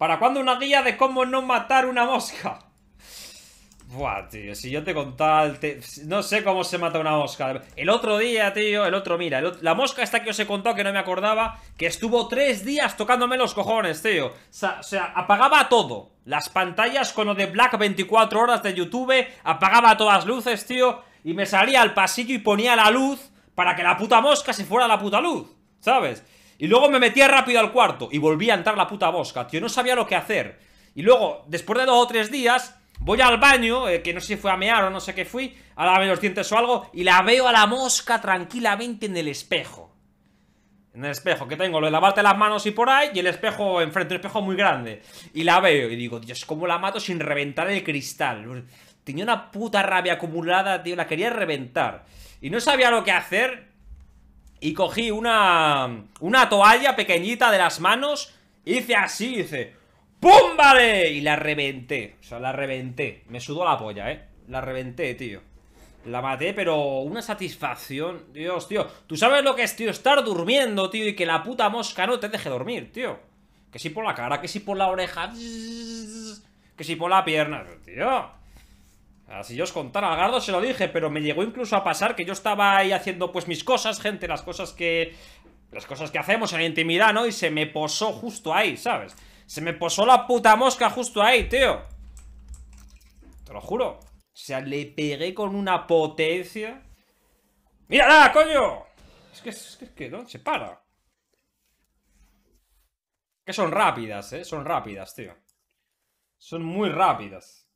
¿Para cuándo una guía de cómo no matar una mosca? Buah, tío, si yo te contaba... No sé cómo se mata una mosca. El otro día, tío, el otro, mira, la mosca esta que os he contado que no me acordaba, que estuvo tres días tocándome los cojones, tío. O sea, apagaba todo. Las pantallas con lo de Black 24 horas de YouTube, apagaba todas luces, tío, y me salía al pasillo y ponía la luz para que la puta mosca se fuera a la puta luz, ¿sabes? Y luego me metía rápido al cuarto y volví a entrar la puta mosca, tío. No sabía lo que hacer. Y luego, después de dos o tres días, voy al baño, eh, que no sé si fue a mear o no sé qué fui, a lavarme los dientes o algo, y la veo a la mosca tranquilamente en el espejo. En el espejo que tengo, lo de lavarte las manos y por ahí, y el espejo enfrente, un espejo muy grande. Y la veo y digo, Dios, ¿cómo la mato sin reventar el cristal? Tenía una puta rabia acumulada, tío, la quería reventar. Y no sabía lo que hacer, y cogí una, una toalla pequeñita de las manos, hice así, hice ¡Pum! Vale, y la reventé, o sea, la reventé, me sudó la polla, eh, la reventé, tío. La maté, pero una satisfacción Dios, tío, tú sabes lo que es, tío Estar durmiendo, tío, y que la puta mosca No te deje dormir, tío Que si por la cara, que si por la oreja Que si por la pierna, tío Ah, si yo os contara, Gardo se lo dije, pero me llegó incluso a pasar que yo estaba ahí haciendo pues mis cosas, gente, las cosas que... Las cosas que hacemos en intimidad, ¿no? Y se me posó justo ahí, ¿sabes? Se me posó la puta mosca justo ahí, tío. Te lo juro. O sea, le pegué con una potencia. ¡Mírala, coño! que, es que, es que no, se para. Que son rápidas, ¿eh? Son rápidas, tío. Son muy rápidas.